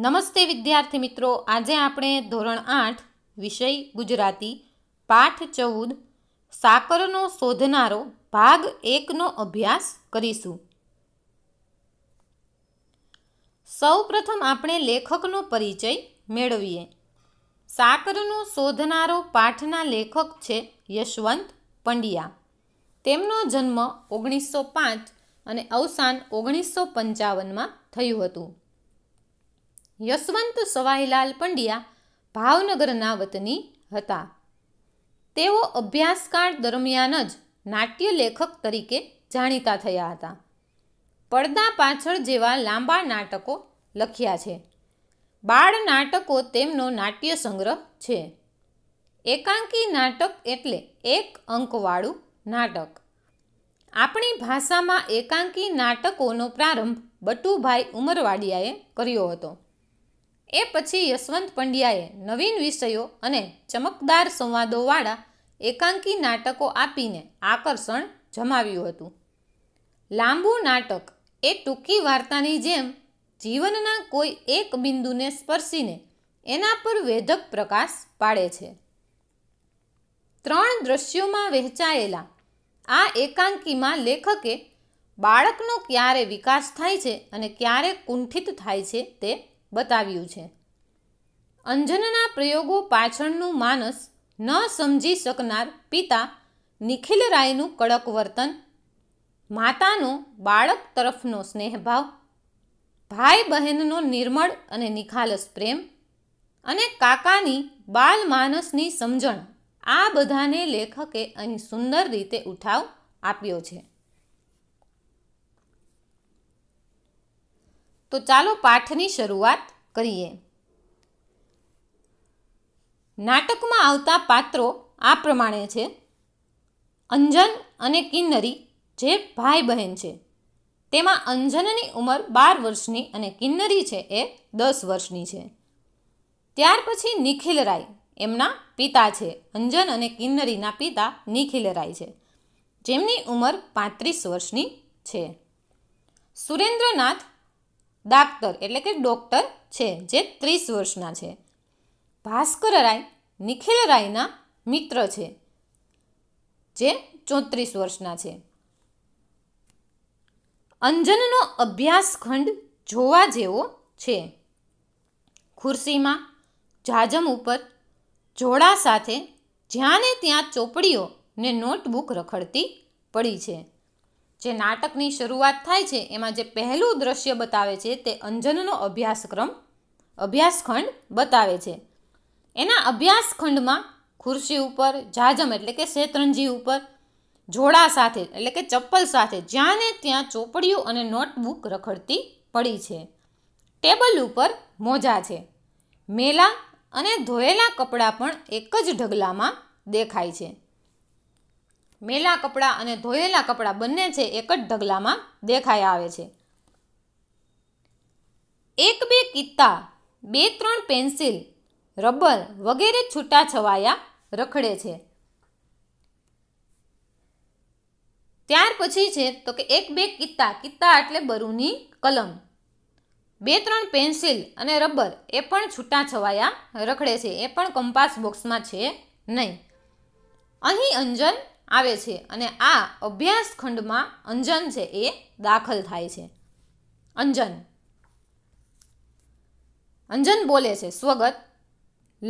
નમસ્તે વિદ્યાર્થી મિત્રો આજે આપણે ધોરણ આઠ વિષય ગુજરાતી પાઠ ચૌદ સાકરનો શોધનારો ભાગ એકનો અભ્યાસ કરીશું સૌ પ્રથમ આપણે લેખકનો પરિચય મેળવીએ સાકરનો શોધનારો પાઠના લેખક છે યશવંત પંડ્યા તેમનો જન્મ ઓગણીસો પાંચ અને અવસાન ઓગણીસો પંચાવનમાં થયું હતું યશવંત સવાઈલાલ પંડ્યા ભાવનગરના વતની હતા તેઓ અભ્યાસકાળ દરમિયાન જ નાટ્ય લેખક તરીકે જાણીતા થયા હતા પડદા પાછળ જેવા લાંબા નાટકો લખ્યા છે બાળ નાટકો તેમનો નાટ્ય સંગ્રહ છે એકાંકી નાટક એટલે એક અંકવાળું નાટક આપણી ભાષામાં એકાંકી નાટકોનો પ્રારંભ બટુભાઈ ઉમરવાડિયાએ કર્યો હતો એ પછી યશવંત પંડ્યાએ નવીન વિષયો અને ચમકદાર સંવાદોવાળા એકાંકી નાટકો આપીને આકર્ષણ જમાવ્યું હતું લાંબુ નાટક એ ટૂંકી વાર્તાની જેમ જીવનના કોઈ એક બિંદુને સ્પર્શીને એના પર વેધક પ્રકાશ પાડે છે ત્રણ દ્રશ્યોમાં વહેંચાયેલા આ એકાંકીમાં લેખકે બાળકનો ક્યારે વિકાસ થાય છે અને ક્યારે કુંઠિત થાય છે તે બતાવ્યું છે અંજનના પ્રયોગો પાછળનું માનસ ન સમજી શકનાર પિતા નિખિલ રાયનું કડક વર્તન માતાનો બાળક તરફનો સ્નેહભાવ ભાઈ બહેનનો નિર્મળ અને નિખાલસ પ્રેમ અને કાકાની બાલ માનસની સમજણ આ બધાને લેખકે અહીં સુંદર રીતે ઉઠાવ આપ્યો છે તો ચાલો પાઠની શરૂઆત કરીએ નાટકમાં આવતા પાત્રો આ પ્રમાણે છે અંજન અને કિન્નરી જે ભાઈ બહેન છે તેમાં અંજનની ઉંમર બાર વર્ષની અને કિન્નરી છે એ દસ વર્ષની છે ત્યાર પછી નિખિલ રાય એમના પિતા છે અંજન અને કિન્નરીના પિતા નિખિલ રાય છે જેમની ઉંમર પાંત્રીસ વર્ષની છે સુરેન્દ્રનાથ દાક્તર એટલે કે ડૉક્ટર છે જે ત્રીસ વર્ષના છે ભાસ્કર રાય નિખિલ રાયના મિત્ર છે જે ચોત્રીસ વર્ષના છે અંજનનો અભ્યાસ ખંડ જોવા જેવો છે ખુરશીમાં જાજમ ઉપર જોડા સાથે જ્યાં ને ત્યાં ચોપડીઓ ને નોટબુક રખડતી પડી છે જે નાટકની શરૂઆત થાય છે એમાં જે પહેલું દ્રશ્ય બતાવે છે તે અંજનનો અભ્યાસક્રમ અભ્યાસખંડ બતાવે છે એના અભ્યાસખંડમાં ખુરશી ઉપર જાજમ એટલે કે શેતરંજી ઉપર જોડા સાથે એટલે કે ચપ્પલ સાથે જ્યાં ને ત્યાં ચોપડીઓ અને નોટબુક રખડતી પડી છે ટેબલ ઉપર મોજા છે મેલા અને ધોયેલા કપડાં પણ એક જ ઢગલામાં દેખાય છે મેલા કપડાં અને ધોયેલા કપડાં બંને છે એક જ ઢગલામાં દેખાઈ આવે છે એક બે કિત્તા બે ત્રણ પેન્સિલ રબર વગેરે છૂટા છવાયા રખડે છે ત્યાર પછી છે તો કે એક બે કિત્તા કિત્તા એટલે બરૂની કલમ બે ત્રણ પેન્સિલ અને રબર એ પણ છૂટા છવાયા રખડે છે એ પણ કંપાસ બોક્સમાં છે નહીં અહીં અંજન આવે છે અને આ અભ્યાસ ખંડમાં અંજન છે એ દાખલ થાય છે અંજન અંજન બોલે છે સ્વગત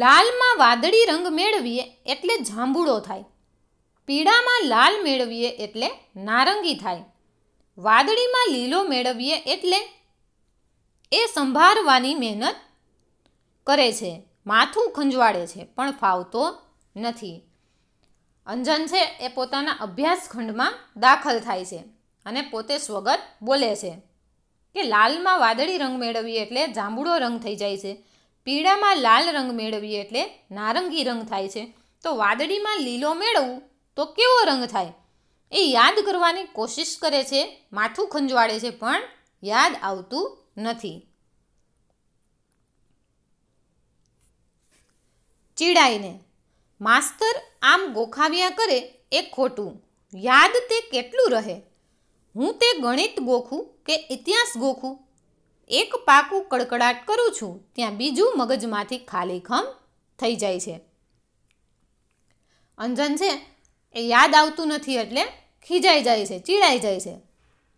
લાલમાં વાદળી રંગ મેળવીએ એટલે જાંબુડો થાય પીળામાં લાલ મેળવીએ એટલે નારંગી થાય વાદળીમાં લીલો મેળવીએ એટલે એ સંભાળવાની મહેનત કરે છે માથું ખંજવાળે છે પણ ફાવતો નથી અંજન છે એ પોતાના અભ્યાસખંડમાં દાખલ થાય છે અને પોતે સ્વગત બોલે છે કે લાલમાં વાદળી રંગ મેળવીએ એટલે જાંબુડો રંગ થઈ જાય છે પીળામાં લાલ રંગ મેળવીએ એટલે નારંગી રંગ થાય છે તો વાદળીમાં લીલો મેળવવું તો કેવો રંગ થાય એ યાદ કરવાની કોશિશ કરે છે માથું ખંજવાળે છે પણ યાદ આવતું નથી ચીડાઈને માસ્તર આમ ગોખાવ્યા કરે એ ખોટું યાદ તે કેટલું રહે હું તે ગણિત ગોખું કે ઇતિહાસ ગોખું એક પાકું કડકડાટ કરું છું ત્યાં બીજું મગજમાંથી ખાલીખમ થઈ જાય છે અંજન છે એ યાદ આવતું નથી એટલે ખીજાઈ જાય છે ચીડાઈ જાય છે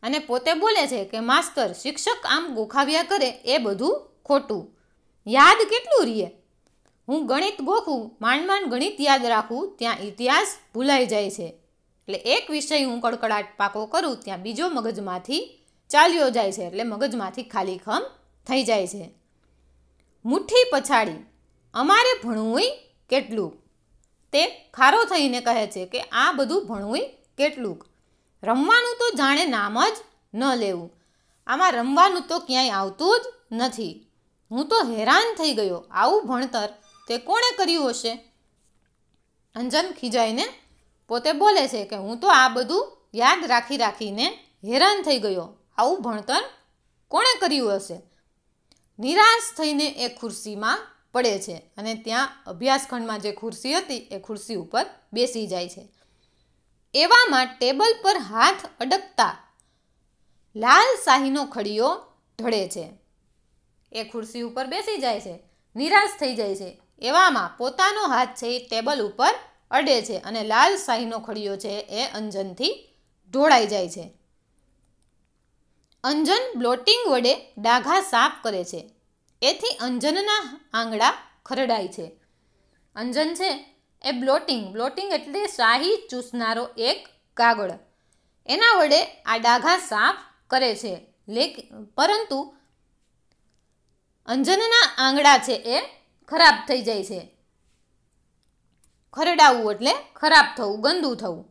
અને પોતે બોલે છે કે માસ્તર શિક્ષક આમ ગોખાવ્યા કરે એ બધું ખોટું યાદ કેટલું રીએ હું ગણિત ગોખું માંડ માંડ ગણિત યાદ રાખું ત્યાં ઇતિહાસ ભૂલાઈ જાય છે એટલે એક વિષય હું કડકડાટ પાકો કરું ત્યાં બીજો મગજમાંથી ચાલ્યો જાય છે એટલે મગજમાંથી ખાલી ખમ થઈ જાય છે મુઠ્ઠી પછાડી અમારે ભણવું કેટલું તે ખારો થઈને કહે છે કે આ બધું ભણવું કેટલું રમવાનું તો જાણે નામ જ ન લેવું આમાં રમવાનું તો ક્યાંય આવતું જ નથી હું તો હેરાન થઈ ગયો આવું ભણતર તે કોણે કર્યું હશે અંજન ખીજાઈને પોતે બોલે છે કે હું તો આ બધું યાદ રાખી રાખીને હેરાન થઈ ગયો આવું ભણતર કોણે કર્યું હશે નિરાશ થઈને એ ખુરશીમાં પડે છે અને ત્યાં અભ્યાસખંડમાં જે ખુરશી હતી એ ખુરશી ઉપર બેસી જાય છે એવામાં ટેબલ પર હાથ અડકતા લાલ શાહીનો ખડીયો ઢળે છે એ ખુરશી ઉપર બેસી જાય છે નિરાશ થઈ જાય છે એવામાં પોતાનો હાથ છે એ ટેબલ ઉપર અડે છે અને લાલ શાહીનો ખડિયો છે એ અંજનથી ઢોળાઈ જાય છે અંજન બ્લોટિંગ વડે ડાઘા સાફ કરે છે એથી અંજનના આંગળા ખરડાય છે અંજન છે એ બ્લોટિંગ બ્લોટિંગ એટલે શાહી ચૂસનારો એક કાગળ એના વડે આ ડાઘા સાફ કરે છે લેક પરંતુ અંજનના આંગળા છે એ ખરાબ થઈ જાય છે ખરડાવવું એટલે ખરાબ થવું ગંદુ થવું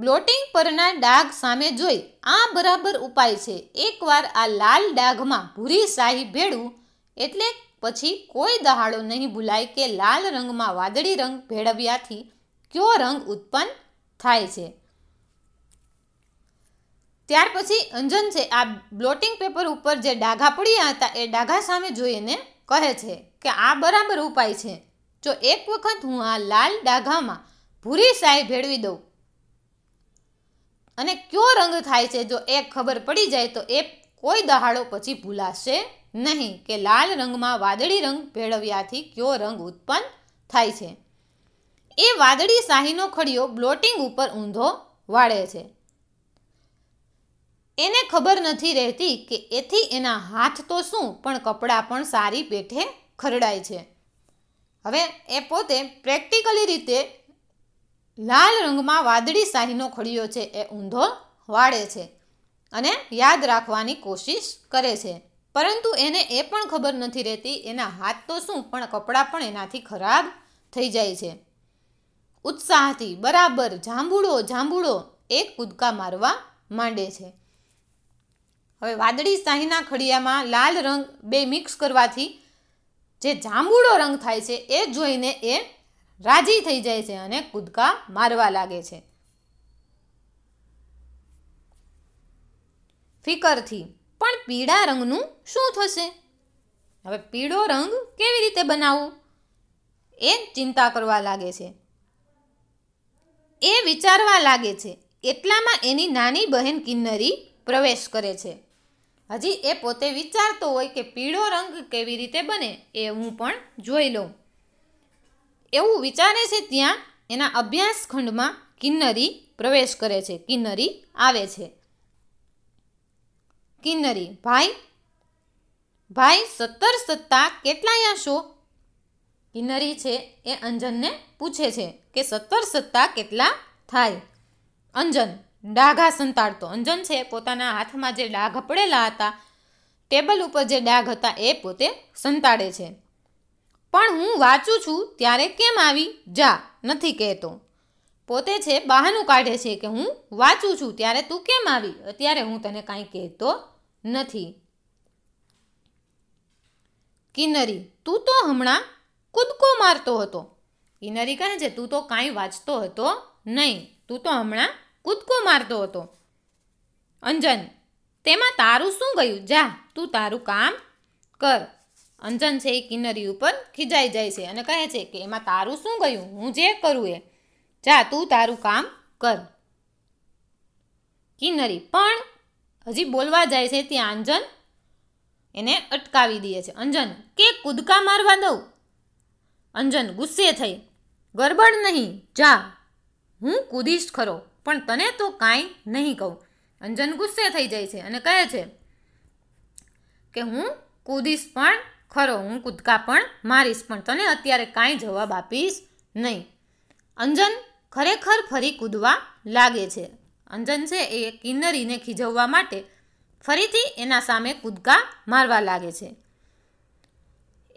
બ્લોટિંગ પરના ડાઘ સામે જોઈ આ બરાબર ઉપાય છે એકવાર આ લાલ ડાઘમાં ભૂરી શાહી ભેળવું એટલે પછી કોઈ દહાડો નહીં ભૂલાય કે લાલ રંગમાં વાદળી રંગ ભેળવ્યાથી કયો રંગ ઉત્પન્ન થાય છે ત્યાર પછી અંજન છે આ બ્લોટિંગ પેપર ઉપર જે ડાઘા પડ્યા હતા એ ડાઘા સામે જોઈને કહે છે કે આ બરાબર ઉપાય છે જો એક વખત હું આ લાલ ડાઘામાં ભૂરી સાય ભેળવી દઉં અને કયો રંગ થાય છે જો એક ખબર પડી જાય તો એ કોઈ દહાડો પછી ભૂલાશે નહીં કે લાલ રંગમાં વાદળી રંગ ભેળવ્યાથી કયો રંગ ઉત્પન્ન થાય છે એ વાદળી શાહીનો ખડિયો બ્લોટિંગ ઉપર ઊંધો વાળે છે એને ખબર નથી રહેતી કે એથી એના હાથ તો શું પણ કપડાં પણ સારી પેઠે ખરડાય છે હવે એ પોતે પ્રેક્ટિકલી રીતે લાલ રંગમાં વાદળી શાહીનો ખડીયો છે એ ઊંધો વાળે છે અને યાદ રાખવાની કોશિશ કરે છે પરંતુ એને એ પણ ખબર નથી રહેતી એના હાથ તો શું પણ કપડાં પણ એનાથી ખરાબ થઈ જાય છે ઉત્સાહથી બરાબર જાંબુડો જાંબુડો એક કૂદકા મારવા માંડે છે હવે વાદળી શાહીના ખડિયામાં લાલ રંગ બે મિક્સ કરવાથી જે જાંબુડો રંગ થાય છે એ જોઈને એ રાજી થઈ જાય છે અને કૂદકા મારવા લાગે છે ફિકરથી પણ પીળા રંગનું શું થશે હવે પીળો રંગ કેવી રીતે બનાવવો એ ચિંતા કરવા લાગે છે એ વિચારવા લાગે છે એટલામાં એની નાની બહેન કિન્નરી પ્રવેશ કરે છે હજી એ પોતે વિચારતો હોય કે પીળો રંગ કેવી રીતે બને એ હું પણ જોઈ લઉં એવું વિચારે છે ત્યાં એના અભ્યાસ ખંડમાં કિન્નરી પ્રવેશ કરે છે કિન્નરી આવે છે કિન્નરી ભાઈ ભાઈ સત્તર સત્તા કેટલાય છો કિન્નરી છે એ અંજનને પૂછે છે કે સત્તર સત્તા કેટલા થાય અંજન ડાઘા સંતાડતો અંજન છે પોતાના હાથમાં જે ડાઘ પડેલા હતા ટેબલ ઉપર જે ડાઘ હતા એ પોતે સંતાડે છે પણ હું વાંચું છું ત્યારે કેમ આવી જા નથી કહેતો પોતે છે બહાનું કાઢે છે કે હું વાંચું છું ત્યારે તું કેમ આવી અત્યારે હું તને કાંઈ કહેતો નથી કિન્નરી તું તો હમણાં કૂદકો મારતો હતો કિનરી કહે છે તું તો કાંઈ વાંચતો હતો નહીં તું તો હમણાં કૂદકો મારતો હતો અંજન તેમાં તારું શું ગયું જા તું તારું કામ કર અંજન છે એ કિન્નરી ઉપર ખીજાઈ જાય છે અને કહે છે કે એમાં તારું શું ગયું હું જે કરું એ જા તું તારું કામ કર કિન્નરી પણ હજી બોલવા જાય છે ત્યાં અંજન એને અટકાવી દે છે અંજન કે કૂદકા મારવા દઉં અંજન ગુસ્સે થઈ ગરબડ નહીં જા હું કૂદીશ ખરો પણ તને તો કાંઈ નહીં કહું અંજન ગુસ્સે થઈ જાય છે અને કહે છે કે હું કૂદીશ પણ ખરો હું કૂદકા પણ મારીશ પણ તને અત્યારે કાંઈ જવાબ આપીશ નહીં અંજન ખરેખર ફરી કૂદવા લાગે છે અંજન છે એ કિન્નરીને ખીજવવા માટે ફરીથી એના સામે કૂદકા મારવા લાગે છે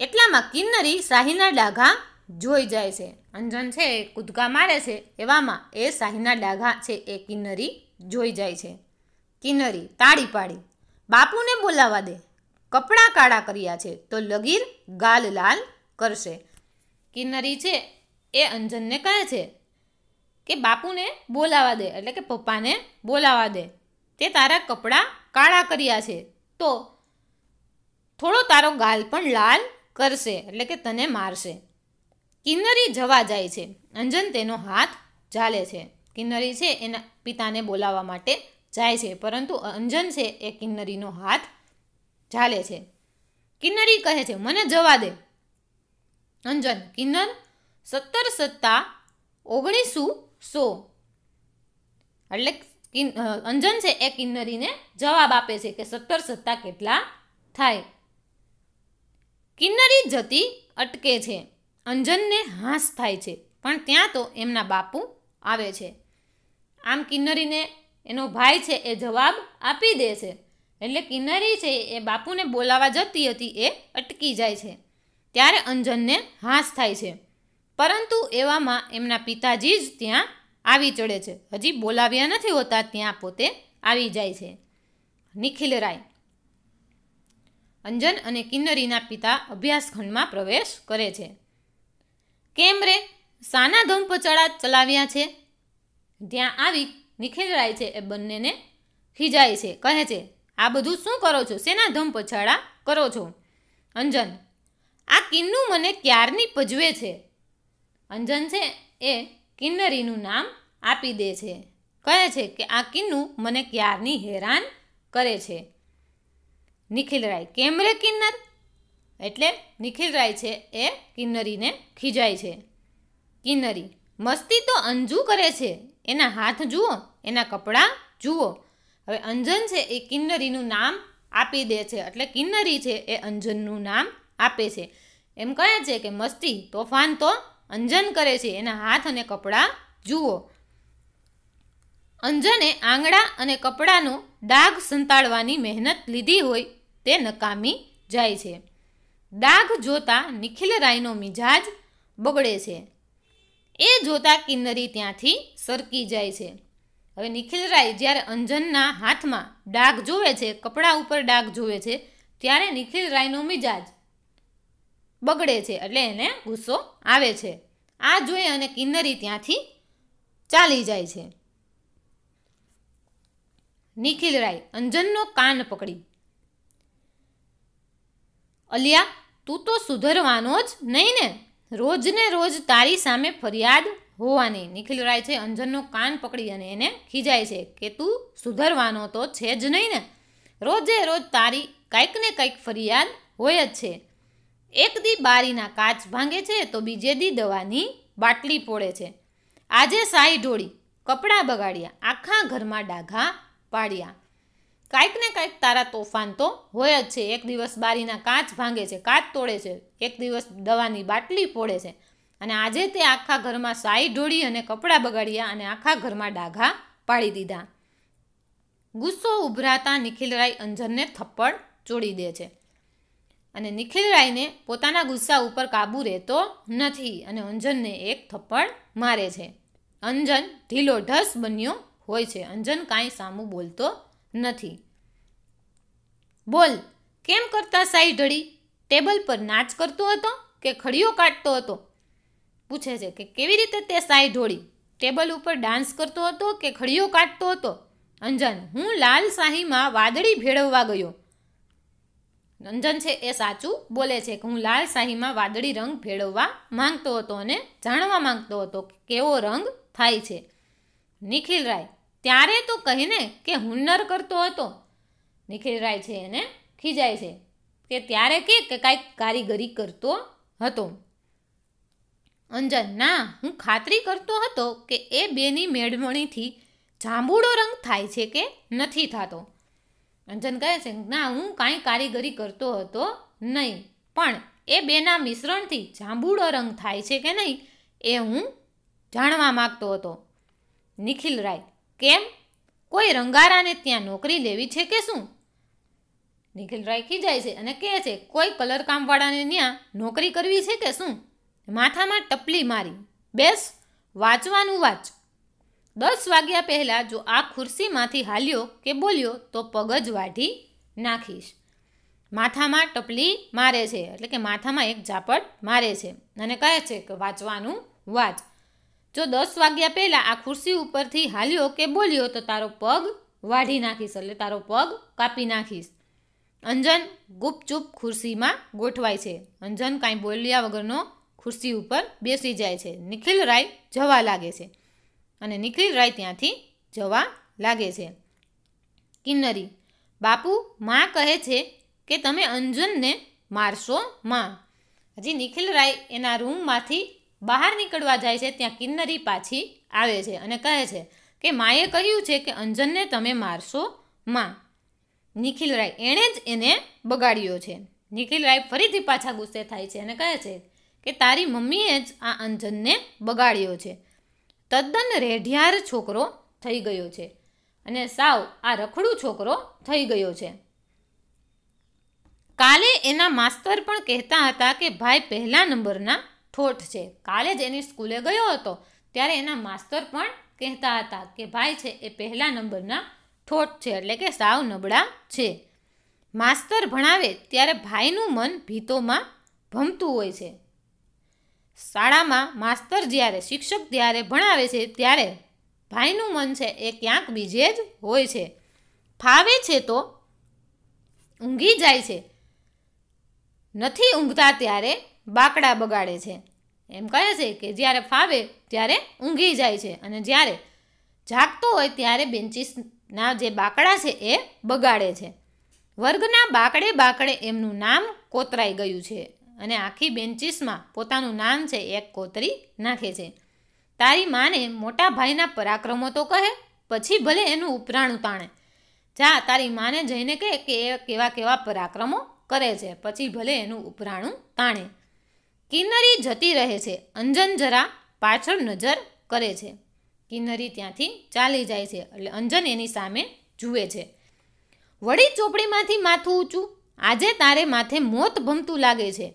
એટલામાં કિન્નરી શાહીના ડાઘા જોઈ જાય છે અંજન છે એ કૂદકા મારે છે એવામાં એ શાહીના ડાઘા છે એ કિન્નરી જોઈ જાય છે કિન્નરી તાળી પાડી બાપુને બોલાવા દે કપડાં કાળા કર્યા છે તો લગીર ગાલ લાલ કરશે કિન્નરી છે એ અંજનને કહે છે કે બાપુને બોલાવા દે એટલે કે પપ્પાને બોલાવા દે તે તારા કપડાં કાળા કર્યા છે તો થોડો તારો ગાલ પણ લાલ કરશે એટલે કે તને મારશે કિન્નરી જવા જાય છે અંજન તેનો હાથ ઝાલે છે કિન્નરી છે એના પિતાને બોલાવવા માટે જાય છે પરંતુ અંજન છે એ કિન્નરીનો હાથ ઝાલે છે કિન્નરી કહે છે મને જવા દે અંજન કિન્નર સત્તર સત્તા ઓગણીસું સો એટલે અંજન છે એ કિન્નરીને જવાબ આપે છે કે સત્તર સત્તા કેટલા થાય કિન્નરી જતી અટકે છે અંજનને હાંસ થાય છે પણ ત્યાં તો એમના બાપુ આવે છે આમ કિન્નરીને એનો ભાઈ છે એ જવાબ આપી દે છે એટલે કિન્નરી છે એ બાપુને બોલાવા જતી હતી એ અટકી જાય છે ત્યારે અંજનને હાંસ થાય છે પરંતુ એવામાં એમના પિતાજી જ ત્યાં આવી ચડે છે હજી બોલાવ્યા નથી હોતા ત્યાં પોતે આવી જાય છે નિખિલ રાય અંજન અને કિન્નરીના પિતા અભ્યાસખંડમાં પ્રવેશ કરે છે કેમ રે સાના ધમ પચડા ચલાવ્યા છે ત્યાં આવી નિખિલરાય છે એ બંનેને ખીજાય છે કહે છે આ બધું શું કરો છો શેના ધમ પછાડા કરો છો અંજન આ કિન્નું મને ક્યારની પજવે છે અંજન છે એ કિન્નરીનું નામ આપી દે છે કહે છે કે આ કિન્નું મને ક્યારની હેરાન કરે છે નિખિલરાય કેમ રે કિન્નર એટલે નિખિલ રાય છે એ કિન્નરીને ખીજાય છે કિન્નરી મસ્તી તો અંજુ કરે છે એના હાથ જુઓ એના કપડાં જુઓ હવે અંજન છે એ કિન્નરીનું નામ આપી દે છે એટલે કિન્નરી છે એ અંજનનું નામ આપે છે એમ કહે છે કે મસ્તી તોફાન તો અંજન કરે છે એના હાથ અને કપડાં જુઓ અંજને આંગળા અને કપડાનો ડાઘ સંતાડવાની મહેનત લીધી હોય તે નકામી જાય છે ડાઘ જોતા નિખિલ રાયનો મિજાજ બગડે છે એ જોતા કિન્નરી ત્યાંથી સરકી જાય છે હવે નિખિલ રાય જ્યારે અંજનના હાથમાં ડાઘ જોવે છે કપડાં ઉપર ડાઘ જોવે છે ત્યારે નિખિલ રાયનો મિજાજ બગડે છે એટલે એને ગુસ્સો આવે છે આ જોઈ અને કિન્નરી ત્યાંથી ચાલી જાય છે નિખિલ રાય અંજનનો કાન પકડી અલિયા તું તો સુધરવાનો જ નહીં ને રોજને રોજ તારી સામે ફરિયાદ હોવાની નિખિલ રાય છે અંજનનો કાન પકડી અને એને ખીજાય છે કે તું સુધરવાનો તો છે જ નહીં ને રોજે રોજ તારી કંઈક ને કંઈક ફરિયાદ હોય જ છે એક દી બારીના કાચ ભાંગે છે તો બીજે દી દવાની બાટલી પોળે છે આજે સાઈ ઢોળી કપડાં બગાડ્યા આખા ઘરમાં ડાઘા પાડ્યા કાંઈક ને કાંઈક તારા તોફાન તો હોય જ છે એક દિવસ બારીના કાચ ભાંગે છે કાચ તોડે છે એક દિવસ દવાની બાટલી ફોડે છે અને આજે તે આખા ઘરમાં સાઈ ઢોળી અને કપડાં બગાડ્યા અને આખા ઘરમાં ડાઘા પાડી દીધા ગુસ્સો ઉભરાતા નિખિલરાય અંજનને થપ્પડ ચોડી દે છે અને નિખિલરાયને પોતાના ગુસ્સા ઉપર કાબુ રહેતો નથી અને અંજનને એક થપ્પડ મારે છે અંજન ઢીલો ઢસ બન્યો હોય છે અંજન કાંઈ સામું બોલતો નથી બોલ કેમ કરતા સાઈ ઢળી ટેબલ પર નાચ કરતો હતો કે ખડીઓ કાઢતો હતો પૂછે છે કે કેવી રીતે તે સાઈ ઢોળી ટેબલ ઉપર ડાન્સ કરતો હતો કે ખડીઓ કાઢતો હતો અંજન હું લાલ શાહીમાં વાદળી ભેળવવા ગયો અંજન છે એ સાચું બોલે છે કે હું લાલ શાહીમાં વાદળી રંગ ભેળવવા માંગતો હતો અને જાણવા માંગતો હતો કે કેવો રંગ થાય છે નિખિલ રાય ત્યારે તો કહીને કે હુન્નર કરતો હતો નિખિલરાય છે એને ખીજાય છે કે ત્યારે કે કે કાંઈક કારીગરી કરતો હતો અંજન ના હું ખાતરી કરતો હતો કે એ બેની મેળવણીથી જાંબુડો રંગ થાય છે કે નથી થતો અંજન કહે છે ના હું કાંઈ કારીગરી કરતો હતો નહીં પણ એ બેના મિશ્રણથી જાંબુડો રંગ થાય છે કે નહીં એ હું જાણવા માગતો હતો નિખિલ રાય કેમ કોઈ રંગારાને ત્યાં નોકરી લેવી છે કે શું નિખિલ રાય ખીજાય છે અને કહે છે કોઈ કલર કામવાળાને ત્યાં નોકરી કરવી છે કે શું માથામાં ટપલી મારી બેસ વાંચવાનું વાંચ દસ વાગ્યા પહેલાં જો આ ખુરશીમાંથી હાલ્યો કે બોલ્યો તો પગ જ વાઢી નાખીશ માથામાં ટપલી મારે છે એટલે કે માથામાં એક ઝાપટ મારે છે અને કહે છે કે વાંચવાનું વાંચ જો દસ વાગ્યા પહેલાં આ ખુરશી ઉપરથી હાલ્યો કે બોલ્યો તો તારો પગ વાઢી નાખીશ એટલે તારો પગ કાપી નાખીશ અંજન ગુપચુપ ખુરશીમાં ગોઠવાય છે અંજન કાંઈ બોલ્યા વગરનો ખુરશી ઉપર બેસી જાય છે નિખિલ રાય જવા લાગે છે અને નિખિલ રાય ત્યાંથી જવા લાગે છે કિન્નરી બાપુ માં કહે છે કે તમે અંજનને મારશો માં હજી નિખિલ રાય એના રૂમમાંથી બહાર નીકળવા જાય છે ત્યાં કિન્નરી પાછી આવે છે અને કહે છે કે માએ કહ્યું છે કે અંજનને તમે મારશો માં નિખિલ રાય એણે જ એને બગાડ્યો છે નિખિલ રાય ફરીથી પાછા ગુસ્સે થાય છે અને કહે છે કે તારી મમ્મીએ જ આ અંજનને બગાડ્યો છે તદ્દન રેઢિયાર છોકરો થઈ ગયો છે અને સાવ આ રખડું છોકરો થઈ ગયો છે કાલે એના માસ્તર પણ કહેતા હતા કે ભાઈ પહેલા નંબરના ઠોઠ છે કાલે જ એની સ્કૂલે ગયો હતો ત્યારે એના માસ્તર પણ કહેતા હતા કે ભાઈ છે એ પહેલા નંબરના ઠોઠ છે એટલે કે સાવ નબળા છે માસ્તર ભણાવે ત્યારે ભાઈનું મન ભીતોમાં ભમતું હોય છે શાળામાં માસ્તર જ્યારે શિક્ષક જ્યારે ભણાવે છે ત્યારે ભાઈનું મન છે એ ક્યાંક બીજે જ હોય છે ફાવે છે તો ઊંઘી જાય છે નથી ઊંઘતા ત્યારે બાકડા બગાડે છે એમ કહે છે કે જ્યારે ફાવે ત્યારે ઊંઘી જાય છે અને જ્યારે જાગતો હોય ત્યારે બેન્ચીસના જે બાકડા છે એ બગાડે છે વર્ગના બાકડે બાકડે એમનું નામ કોતરાઈ ગયું છે અને આખી બેન્ચીસમાં પોતાનું નામ છે એક કોતરી નાખે છે તારી માને મોટા ભાઈના પરાક્રમો તો કહે પછી ભલે એનું ઉપરાણું તાણે જા તારી માને જઈને કહે કે એ કેવા કેવા પરાક્રમો કરે છે પછી ભલે એનું ઉપરાણું તાણે કિન્નરી જતી રહે છે અંજન જરા પાછળ નજર કરે છે કિન્નરી ત્યાંથી ચાલી જાય છે એટલે અંજન એની સામે જુએ છે વળી ચોપડીમાંથી માથું ઊંચું આજે તારે માથે મોત ભમતું લાગે છે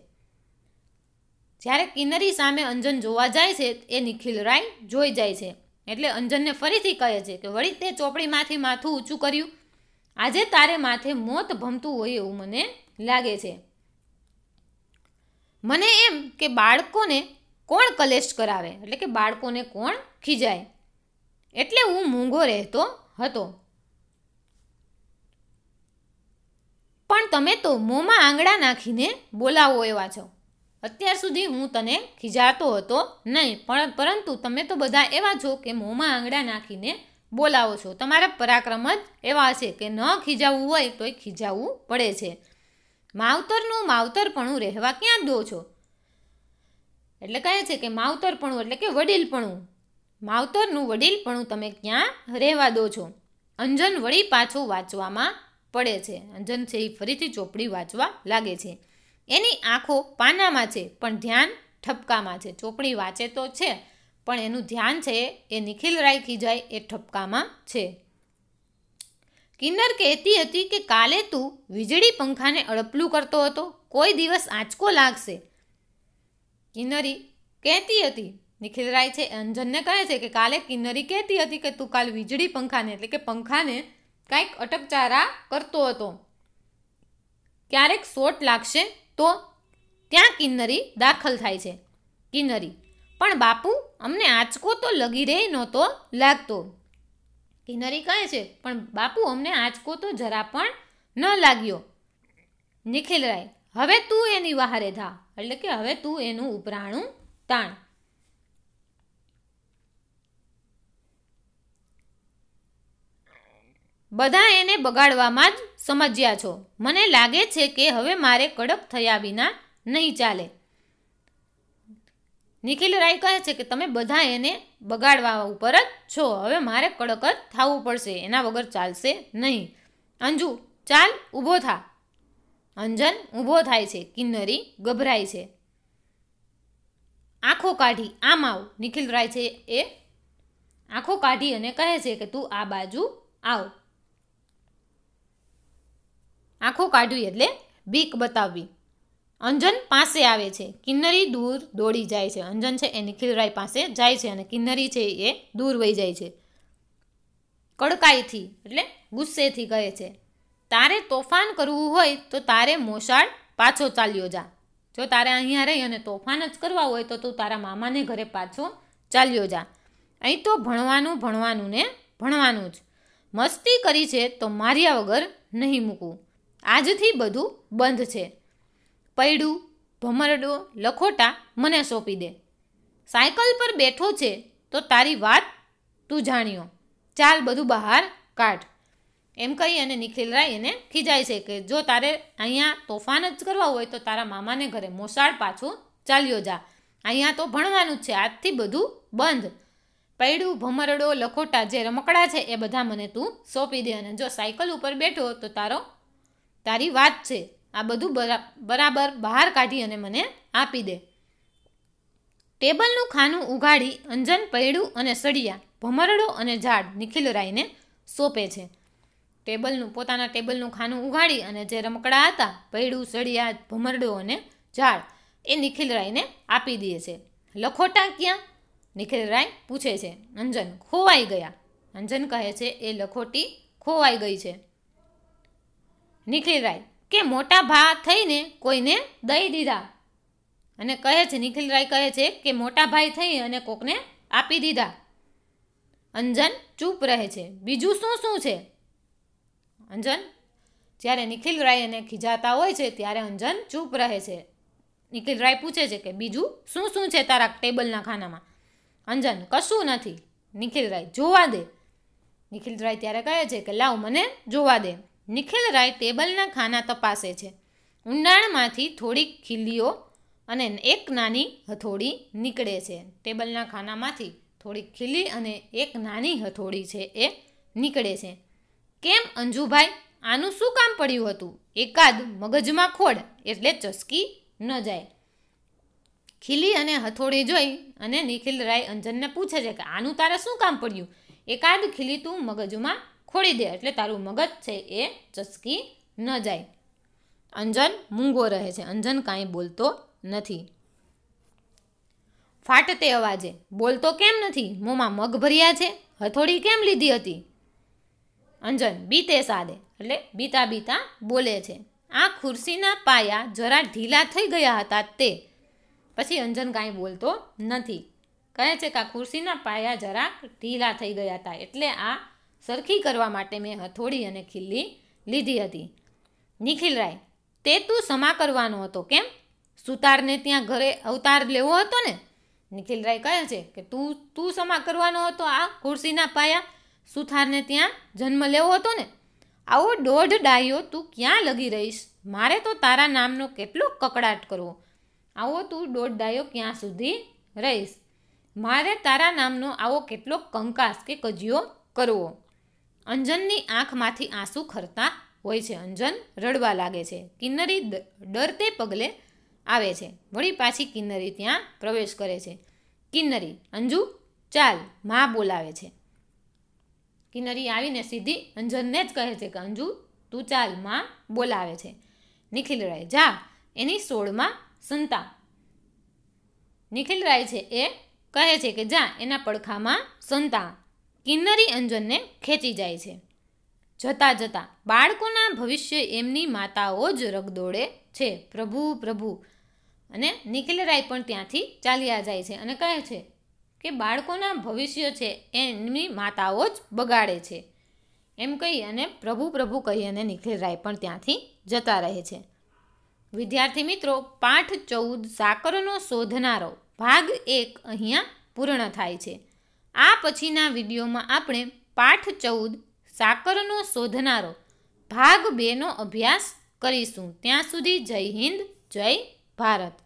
જ્યારે કિન્નરી સામે અંજન જોવા જાય છે એ નિખિલ રાય જોઈ જાય છે એટલે અંજનને ફરીથી કહે છે કે વળી તે ચોપડીમાંથી માથું ઊંચું કર્યું આજે તારે માથે મોત ભમતું હોય એવું મને લાગે છે મને એમ કે બાળકોને કોણ કલેશ કરાવે એટલે કે બાળકોને કોણ ખીજાય એટલે હું મૂંઘો રહેતો હતો પણ તમે તો મોંમાં આંગળા નાખીને બોલાવો એવા છો અત્યાર સુધી હું તને ખીજાતો હતો નહીં પણ પરંતુ તમે તો બધા એવા છો કે મોંમાં આંગળા નાખીને બોલાવો છો તમારા પરાક્રમ જ એવા છે કે ન ખીજાવવું હોય તોય ખીજાવવું પડે છે માવતરનું માવતરપણું રહેવા ક્યાં દો છો એટલે કહે છે કે માવતરપણું એટલે કે વડીલપણું માવતરનું વડીલપણું તમે ક્યાં રહેવા દો છો અંજન વળી પાછું વાંચવામાં પડે છે અંજન છે એ ફરીથી ચોપડી વાંચવા લાગે છે એની આંખો પાનામાં છે પણ ધ્યાન ઠપકામાં છે ચોપડી વાંચે તો છે પણ એનું ધ્યાન છે એ નિખિલ રાખી જાય એ ઠપકામાં છે કિન્નર કહેતી હતી કે કાલે તું વીજળી પંખાને અડપલું કરતો હતો કોઈ દિવસ આંચકો લાગશે કિન્નરી કહેતી હતી નિખિલ રાય છે અંજનને કહે છે કે કાલે કિન્નરી કહેતી હતી કે તું કાલ વીજળી પંખાને એટલે કે પંખાને કાંઈક અટકચારા કરતો હતો ક્યારેક શોટ લાગશે તો ત્યાં કિન્નરી દાખલ થાય છે કિન્નરી પણ બાપુ અમને આંચકો તો લગી રહે નહોતો લાગતો કિન્નરી કહે છે પણ બાપુ અમને આંચકો તો જરા પણ ન લાગ્યો નિખિલ રાય હવે તું એની વહારે ધા એટલે કે હવે તું એનું ઉપરાણું તાણ બધા એને બગાડવામાં જ સમજ્યા છો મને લાગે છે કે હવે મારે કડક થયા વિના નહીં ચાલે નિખિલ રાય કહે છે કે તમે બધા એને બગાડવા ઉપર જ છો હવે મારે કડક જ થવું પડશે એના વગર ચાલશે નહીં અંજુ ચાલ ઊભો થા અંજન ઊભો થાય છે કિન્નરી ગભરાય છે આંખો કાઢી આમ આવ નિખિલ રાય છે એ આંખો કાઢી અને કહે છે કે તું આ બાજુ આવ આંખો કાઢવી એટલે બીક બતાવવી અંજન પાસે આવે છે કિન્નરી દૂર દોડી જાય છે અંજન છે એ નિખિલરાય પાસે જાય છે અને કિન્નરી છે એ દૂર વહી જાય છે કડકાઈથી એટલે ગુસ્સેથી કહે છે તારે તોફાન કરવું હોય તો તારે મોસાળ પાછો ચાલ્યો જા જો તારે અહીંયા રહી અને તોફાન જ કરવા હોય તો તું તારા મામાને ઘરે પાછો ચાલ્યો જા અહીં તો ભણવાનું ભણવાનું ને ભણવાનું જ મસ્તી કરી છે તો માર્યા વગર નહીં મૂકવું આજથી બધું બંધ છે પૈડું ભમરડો લખોટા મને સોંપી દે સાયકલ પર બેઠો છે તો તારી વાત તું જાણ્યો ચાલ બધું બહાર કાઢ એમ કહી અને નિખિલ રાય એને ખીજાય છે કે જો તારે અહીંયા તોફાન જ કરવા હોય તો તારા મામાને ઘરે મોસાળ પાછું ચાલ્યો જા અહીંયા તો ભણવાનું જ છે આજથી બધું બંધ પૈડું ભમરડો લખોટા જે રમકડા છે એ બધા મને તું સોંપી દે અને જો સાયકલ ઉપર બેઠો તો તારો તારી વાત છે આ બધું બરાબર બહાર કાઢી અને મને આપી દે ટેબલનું ખાનું ઉઘાડી અંજન પૈડું અને સળિયા ભમરડો અને ઝાડ નિખિલ રાયને સોંપે છે ટેબલનું પોતાના ટેબલનું ખાનું ઉઘાડી અને જે રમકડા હતા પૈડું સળિયા ભમરડો અને ઝાડ એ નિખિલ રાયને આપી દે છે લખોટા ક્યાં નિખિલ રાય પૂછે છે અંજન ખોવાઈ ગયા અંજન કહે છે એ લખોટી ખોવાઈ ગઈ છે નિખિલ રાય કે મોટા ભા થઈને કોઈને દઈ દીધા અને કહે છે નિખિલરાય કહે છે કે મોટા ભાઈ થઈ અને કોકને આપી દીધા અંજન ચૂપ રહે છે બીજું શું શું છે અંજન જ્યારે નિખિલરાય એને ખીજાતા હોય છે ત્યારે અંજન ચૂપ રહે છે નિખિલરાય પૂછે છે કે બીજું શું શું છે તારા ટેબલના ખાનામાં અંજન કશું નથી નિખિલરાય જોવા દે નિખિલરાય ત્યારે કહે છે કે લાવ મને જોવા દે નિખિલ રાય ટેબલના ખાના તપાસે છે ઊંડાણમાંથી થોડીક ખીલીઓ અને એક નાની હથોડી નીકળે છે ટેબલના ખાનામાંથી થોડીક ખીલી અને એક નાની હથોડી છે એ નીકળે છે કેમ અંજુભાઈ આનું શું કામ પડ્યું હતું એકાદ મગજમાં ખોડ એટલે ચસકી ન જાય ખીલી અને હથોડી જોઈ અને નિખિલ રાય અંજનને પૂછે છે કે આનું તારે શું કામ પડ્યું એકાદ ખીલી તું મગજમાં ખોળી દે એટલે તારું મગજ છે એ ચસકી ન જાય અંજન મૂંગો રહે છે અંજન કાંઈ બોલતો નથી ફાટતે અવાજે બોલતો કેમ નથી મોંમાં મગ ભર્યા છે હથોડી કેમ લીધી હતી અંજન બીતે સાદે એટલે બીતા બીતા બોલે છે આ ખુરશીના પાયા જરા ઢીલા થઈ ગયા હતા તે પછી અંજન કાંઈ બોલતો નથી કહે છે કે આ ખુરશીના પાયા જરા ઢીલા થઈ ગયા હતા એટલે આ સરખી કરવા માટે મેં હથોડી અને ખીલ્લી લીધી હતી નિખિલરાય તે તું સમા કરવાનો હતો કેમ સુતારને ત્યાં ઘરે અવતાર લેવો હતો ને નિખિલરાય કહે છે કે તું તું સમા કરવાનો હતો આ ખુરશીના પાયા સુથારને ત્યાં જન્મ લેવો હતો ને આવો દોઢ ડાયો તું ક્યાં લગી રહીશ મારે તો તારા નામનો કેટલો કકડાટ કરવો આવો તું દોઢ ડાયો ક્યાં સુધી રહીશ મારે તારા નામનો આવો કેટલો કંકાસ કે કજિયો કરવો અંજનની આંખમાંથી આંસુ ખરતા હોય છે અંજન રડવા લાગે છે કિન્નરી ડરતે પગલે આવે છે વળી પાછી કિન્નરી ત્યાં પ્રવેશ કરે છે કિન્નરી અંજુ ચાલ મા બોલાવે છે કિન્નરી આવીને સીધી અંજનને જ કહે છે કે અંજુ તું ચાલ મા બોલાવે છે નિખિલ રાય જા એની સોળમાં સંતા નિખિલ રાય છે એ કહે છે કે જા એના પડખામાં સંતા કિન્નરી અંજનને ખેંચી જાય છે જતાં જતાં બાળકોના ભવિષ્ય એમની માતાઓ જ રગદોડે છે પ્રભુ પ્રભુ અને નિખિલરાય પણ ત્યાંથી ચાલ્યા જાય છે અને કહે છે કે બાળકોના ભવિષ્ય છે એમની માતાઓ જ બગાડે છે એમ કહી અને પ્રભુ પ્રભુ કહી અને નિખિલરાય પણ ત્યાંથી જતા રહે છે વિદ્યાર્થી મિત્રો પાઠ ચૌદ સાકરનો શોધનારો ભાગ એક અહીંયા પૂર્ણ થાય છે આ પછીના વિડીયોમાં આપણે પાઠ ચૌદ સાકરનો શોધનારો ભાગ બેનો અભ્યાસ કરીશું ત્યાં સુધી જય હિન્દ જય ભારત